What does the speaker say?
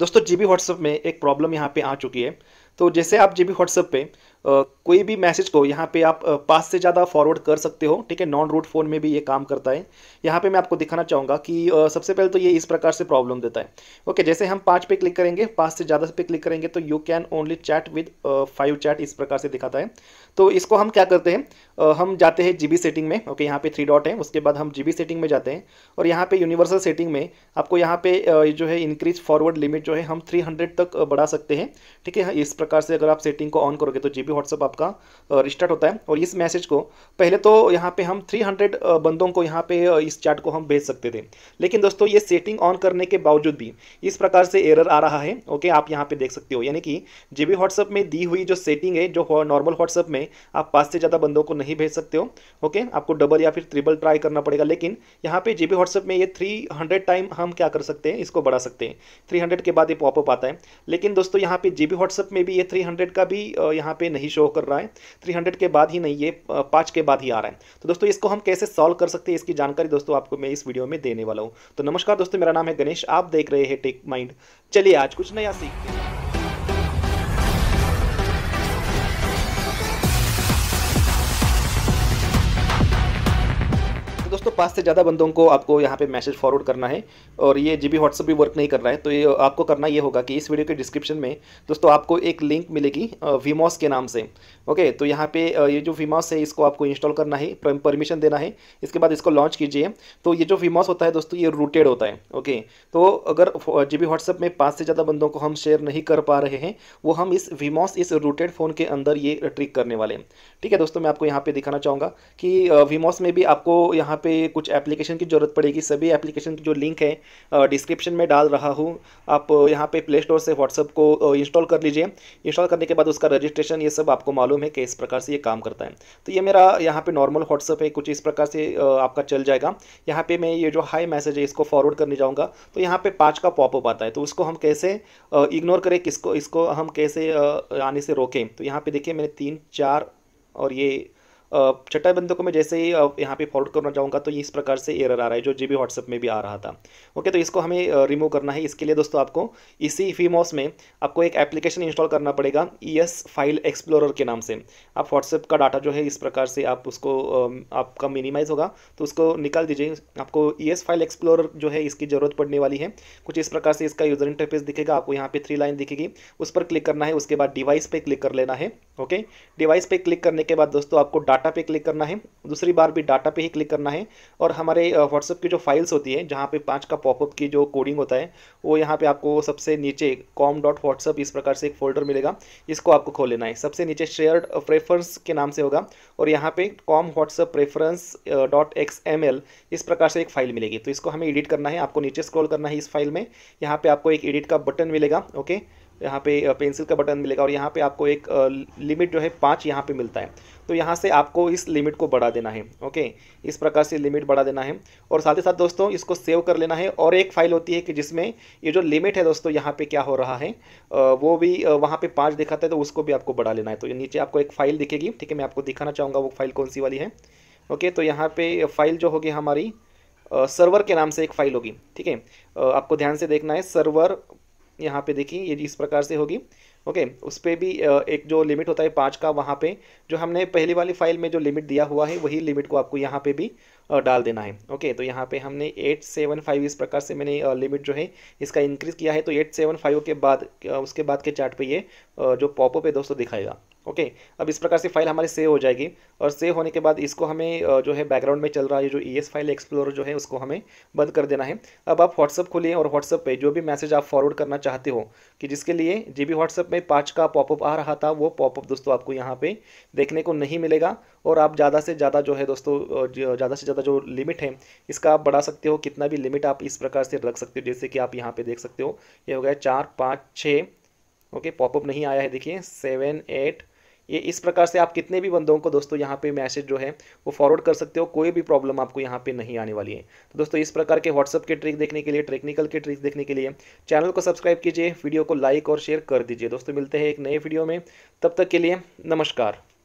दोस्तों जी B WhatsApp में एक प्रॉब्लम यहाँ पे आ चुकी है तो जैसे आप जे व्हाट्सएप पे Uh, कोई भी मैसेज को यहाँ पे आप uh, पास से ज़्यादा फॉरवर्ड कर सकते हो ठीक है नॉन रूट फ़ोन में भी ये काम करता है यहाँ पे मैं आपको दिखाना चाहूँगा कि uh, सबसे पहले तो ये इस प्रकार से प्रॉब्लम देता है ओके okay, जैसे हम पाँच पे क्लिक करेंगे पाँच से ज़्यादा पे क्लिक करेंगे तो you can only chat with five chat इस प्रकार से दिखाता है तो इसको हम क्या करते हैं हम जाते हैं जी सेटिंग में ओके okay, यहाँ पे थ्री डॉट है उसके बाद हम जी सेटिंग में जाते हैं और यहाँ पे यूनिवर्सल सेटिंग में आपको यहाँ पे जो है इंक्रीज फॉरवर्ड लिमिट जो है हम थ्री तक बढ़ा सकते हैं ठीक है इस प्रकार से अगर आप सेटिंग को ऑन करोगे तो जी व्हाट्सएप व्हाट्सअप आपका रिस्टार्ट होता है और इस मैसेज को पहले तो यहाँ पे हम 300 बंदों को यहाँ पे इस चैट को हम भेज सकते थे लेकिन दोस्तों ये सेटिंग ऑन करने के बावजूद भी इस प्रकार से एरर आ रहा है ओके आप यहाँ पे देख सकते हो यानी कि जी बी में दी हुई जो सेटिंग है जो नॉर्मल व्हाट्सअप में आप पाँच से ज़्यादा बंदों को नहीं भेज सकते हो ओके आपको डबल या फिर ट्रिपल ट्राई करना पड़ेगा लेकिन यहाँ पर जी बी में ये थ्री टाइम हम क्या कर सकते हैं इसको बढ़ा सकते हैं 300 के बाद ये पॉपअप आता है लेकिन दोस्तों यहाँ पे जी बी में भी ये 300 का भी यहाँ पे नहीं शो कर रहा है 300 के बाद ही नहीं ये पाँच के बाद ही आ रहा है तो दोस्तों इसको हम कैसे सॉल्व कर सकते हैं इसकी जानकारी दोस्तों आपको मैं इस वीडियो में देने वाला हूँ तो नमस्कार दोस्तों मेरा नाम है गणेश आप देख रहे हैं टेक माइंड चलिए आज कुछ नया सीखते हैं दोस्तों पाँच से ज़्यादा बंदों को आपको यहाँ पे मैसेज फॉरवर्ड करना है और ये जी बी व्हाट्सअप भी वर्क नहीं कर रहा है तो ये आपको करना ये होगा कि इस वीडियो के डिस्क्रिप्शन में दोस्तों आपको एक लिंक मिलेगी वीमॉस के नाम से ओके तो यहाँ पे ये जो वीमॉस है इसको आपको इंस्टॉल करना है परमिशन देना है इसके बाद इसको लॉन्च कीजिए तो ये जो वीमॉस होता है दोस्तों ये रूटेड होता है ओके तो अगर जी बी में पाँच से ज़्यादा बंदों को हम शेयर नहीं कर पा रहे हैं वो हम इस वीमॉस इस रूटेड फ़ोन के अंदर ये ट्रिक करने वाले हैं ठीक है दोस्तों मैं आपको यहाँ पर दिखाना चाहूँगा कि वीमॉस में भी आपको यहाँ पे पे कुछ एप्लीकेशन की ज़रूरत पड़ेगी सभी एप्लीकेशन की जो लिंक है डिस्क्रिप्शन में डाल रहा हूँ आप यहाँ पे प्ले स्टोर से व्हाट्सअप को इंस्टॉल कर लीजिए इंस्टॉल करने के बाद उसका रजिस्ट्रेशन ये सब आपको मालूम है कि इस प्रकार से ये काम करता है तो ये मेरा यहाँ पर नॉर्मल व्हाट्सअप है कुछ इस प्रकार से आपका चल जाएगा यहाँ पर मैं ये जो हाई मैसेज है इसको फॉरवर्ड करने जाऊँगा तो यहाँ पर पाँच का पॉपअप आता है तो उसको हम कैसे इग्नोर करें किसको इसको हम कैसे आने से रोकें तो यहाँ पर देखिए मैंने तीन चार और ये छठा बंदे को मैं जैसे ही यहाँ पे फॉरवर्ड करना चाहूँगा तो ये इस प्रकार से एरर आ रहा है जो जी बी व्हाट्सएप में भी आ रहा था ओके तो इसको हमें रिमूव करना है इसके लिए दोस्तों आपको इसी फीमॉस में आपको एक एप्लीकेशन इंस्टॉल करना पड़ेगा ई एस फाइल एक्सप्लोरर के नाम से आप व्हाट्सएप का डाटा जो है इस प्रकार से आप उसको आपका मिनिमाइज होगा तो उसको निकाल दीजिए आपको ई एस फाइल एक्सप्लोरर जो है इसकी ज़रूरत पड़ने वाली है कुछ इस प्रकार से इसका यूज़र इंटरफेस दिखेगा आपको यहाँ पर थ्री लाइन दिखेगी उस पर क्लिक करना है उसके बाद डिवाइस पर क्लिक कर लेना है ओके डिवाइस पे क्लिक करने के बाद दोस्तों आपको डाटा पे क्लिक करना है दूसरी बार भी डाटा पे ही क्लिक करना है और हमारे व्हाट्सअप की जो फाइल्स होती है जहाँ पे पाँच का पॉपअप की जो कोडिंग होता है वो यहाँ पे आपको सबसे नीचे कॉम डॉट व्हाट्सअप इस प्रकार से एक फोल्डर मिलेगा इसको आपको खोल लेना है सबसे नीचे शेयर्ड प्रेफरेंस के नाम से होगा और यहाँ पे com WhatsApp preference dot X M L इस प्रकार से एक फाइल मिलेगी तो इसको हमें एडिट करना है आपको नीचे स्क्रॉल करना है इस फाइल में यहाँ पर आपको एक एडिट का बटन मिलेगा ओके okay? यहाँ पे पेंसिल का बटन मिलेगा और यहाँ पे आपको एक लिमिट जो है पाँच यहाँ पे मिलता है तो यहाँ से आपको इस लिमिट को बढ़ा देना है ओके इस प्रकार से लिमिट बढ़ा देना है और साथ ही साथ दोस्तों इसको सेव कर लेना है और एक फाइल होती है कि जिसमें ये जो लिमिट है दोस्तों यहाँ पे क्या हो रहा है वो भी वहाँ पे पाँच दिखाता है तो उसको भी आपको बढ़ा लेना है तो नीचे आपको एक फ़ाइल दिखेगी ठीक है मैं आपको दिखाना चाहूँगा वो फाइल कौन सी वाली है ओके तो यहाँ पर फाइल जो होगी हमारी सर्वर के नाम से एक फ़ाइल होगी ठीक है आपको ध्यान से देखना है सर्वर यहाँ पे देखिए ये इस प्रकार से होगी ओके उस पर भी एक जो लिमिट होता है पाँच का वहाँ पे जो हमने पहली वाली फाइल में जो लिमिट दिया हुआ है वही लिमिट को आपको यहाँ पे भी डाल देना है ओके तो यहाँ पे हमने एट सेवन फाइव इस प्रकार से मैंने लिमिट जो है इसका इंक्रीज़ किया है तो एट सेवन फाइव के बाद उसके बाद के चार्ट पे ये जो पॉपअप है दोस्तों दिखाएगा ओके okay, अब इस प्रकार से फाइल हमारी सेव हो जाएगी और सेव होने के बाद इसको हमें जो है बैकग्राउंड में चल रहा है जो ई एस फाइल एक्सप्लोर जो है उसको हमें बंद कर देना है अब आप व्हाट्सअप खोलिए और व्हाट्सअप पे जो भी मैसेज आप फॉरवर्ड करना चाहते हो कि जिसके लिए जी भी व्हाट्सअप में पाँच का पॉपअप आ रहा था वो पॉपअप दोस्तों आपको यहाँ पर देखने को नहीं मिलेगा और आप ज़्यादा से ज़्यादा जो है दोस्तों ज़्यादा से ज़्यादा जो लिमिट है इसका आप बढ़ा सकते हो कितना भी लिमिट आप इस प्रकार से रख सकते हो जैसे कि आप यहाँ पर देख सकते हो ये हो गया चार पाँच छः ओके पॉपअप नहीं आया है देखिए सेवन एट ये इस प्रकार से आप कितने भी बंदों को दोस्तों यहाँ पे मैसेज जो है वो फॉरवर्ड कर सकते हो कोई भी प्रॉब्लम आपको यहाँ पे नहीं आने वाली है तो दोस्तों इस प्रकार के व्हाट्सअप के ट्रिक देखने के लिए टेक्निकल के ट्रिक्स देखने के लिए चैनल को सब्सक्राइब कीजिए वीडियो को लाइक और शेयर कर दीजिए दोस्तों मिलते हैं एक नए वीडियो में तब तक के लिए नमस्कार